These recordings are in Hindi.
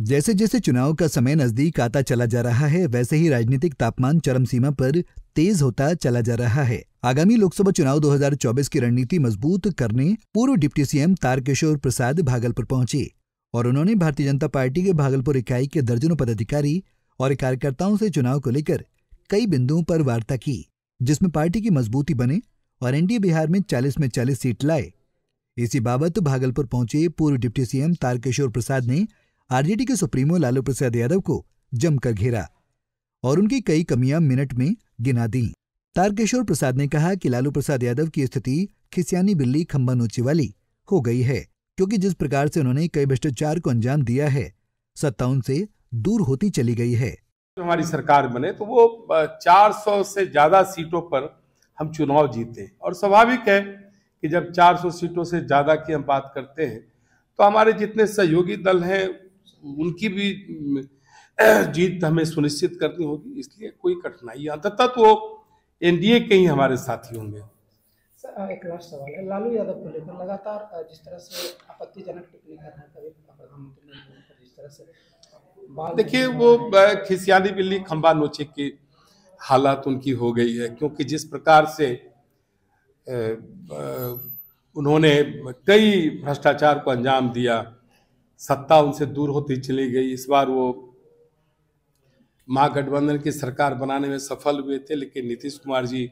जैसे जैसे चुनाव का समय नजदीक आता चला जा रहा है वैसे ही राजनीतिक तापमान चरम सीमा पर तेज होता चला जा रहा है आगामी लोकसभा चुनाव 2024 की रणनीति मजबूत करने पूर्व डिप्टी सीएम तारकिशोर प्रसाद भागलपुर पहुंचे और उन्होंने भारतीय जनता पार्टी के भागलपुर इकाई के दर्जनों पदाधिकारी और कार्यकर्ताओं से चुनाव को लेकर कई बिंदुओं पर वार्ता की जिसमें पार्टी की मजबूती बने और एनडीए बिहार में चालीस में चालीस सीट लाए इसी बाबत भागलपुर पहुंचे पूर्व डिप्टी सीएम तारकिशोर प्रसाद ने आरजेडी के सुप्रीमो लालू प्रसाद यादव को जमकर घेरा और उनकी कई कमियां मिनट में गिना दी तारकिशोर प्रसाद ने कहा कि लालू प्रसाद यादव की स्थिति खिसियानी बिल्ली खम्बन ऊंची वाली हो गई है क्योंकि जिस प्रकार से उन्होंने कई भ्रष्टाचार को अंजाम दिया है सत्ता उनसे दूर होती चली गई है हमारी सरकार बने तो वो 400 से ज़्यादा सीटों पर हम चुनाव जीते और स्वाभाविक है कि जब 400 सीटों से ज़्यादा की हम बात करते हैं तो हमारे जितने सहयोगी दल हैं उनकी भी जीत हमें सुनिश्चित करनी होगी इसलिए कोई कठिनाई अंततः तो एनडीए के ही हमारे साथी होंगे एक लास्ट सवाल है लालू यादव को लेकर लगातार जिस तरह से आपत्तिजनक टिप्पणी करना कभी तो प्रधानमंत्री जिस तरह से देखिए वो खिसियानी बिल्ली खम्बा नोचे की हालात उनकी हो गई है क्योंकि जिस प्रकार से उन्होंने कई भ्रष्टाचार को अंजाम दिया सत्ता उनसे दूर होती चली गई इस बार वो महागठबंधन की सरकार बनाने में सफल हुए थे लेकिन नीतीश कुमार जी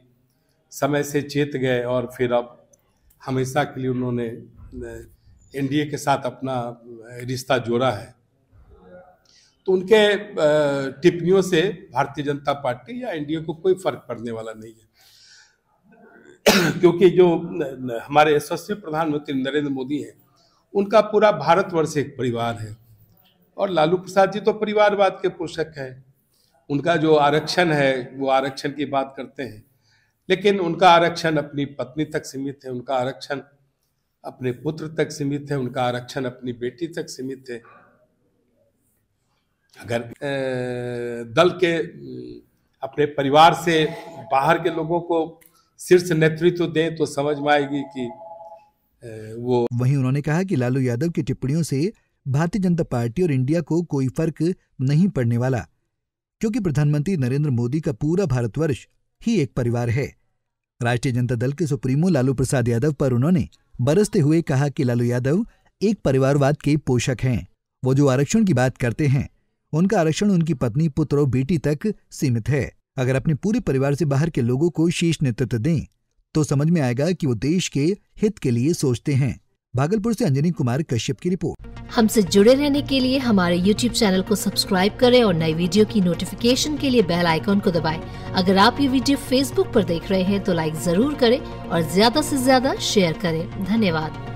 समय से चेत गए और फिर अब हमेशा के लिए उन्होंने एनडीए के साथ अपना रिश्ता जोड़ा है तो उनके टिप्पणियों से भारतीय जनता पार्टी या एनडीए को कोई फर्क पड़ने वाला नहीं है क्योंकि जो हमारे यशस्वी प्रधानमंत्री नरेंद्र मोदी हैं उनका पूरा भारतवर्ष एक परिवार है और लालू प्रसाद जी तो परिवारवाद के पोषक हैं उनका जो आरक्षण है वो आरक्षण की बात करते हैं लेकिन उनका आरक्षण अपनी पत्नी तक सीमित है उनका आरक्षण अपने पुत्र तक सीमित है उनका आरक्षण अपनी बेटी तक सीमित है अगर दल के अपने परिवार से बाहर के लोगों को शीर्ष नेतृत्व दें तो समझ में आएगी कि वो वहीं उन्होंने कहा कि लालू यादव की टिप्पणियों से भारतीय जनता पार्टी और इंडिया को कोई फर्क नहीं पड़ने वाला क्योंकि प्रधानमंत्री नरेंद्र मोदी का पूरा भारतवर्ष ही एक परिवार है राष्ट्रीय जनता दल के सुप्रीमो लालू प्रसाद यादव पर उन्होंने बरसते हुए कहा कि लालू यादव एक परिवारवाद के पोषक हैं वो जो आरक्षण की बात करते हैं उनका आरक्षण उनकी पत्नी पुत्र और बेटी तक सीमित है अगर अपने पूरे परिवार से बाहर के लोगों को शीर्ष नेतृत्व दें तो समझ में आएगा कि वो देश के हित के लिए सोचते हैं भागलपुर से अंजनी कुमार कश्यप की रिपोर्ट हमसे जुड़े रहने के लिए हमारे YouTube चैनल को सब्सक्राइब करें और नई वीडियो की नोटिफिकेशन के लिए बेल आइकॉन को दबाएं। अगर आप ये वीडियो Facebook पर देख रहे हैं तो लाइक जरूर करें और ज्यादा से ज्यादा शेयर करें धन्यवाद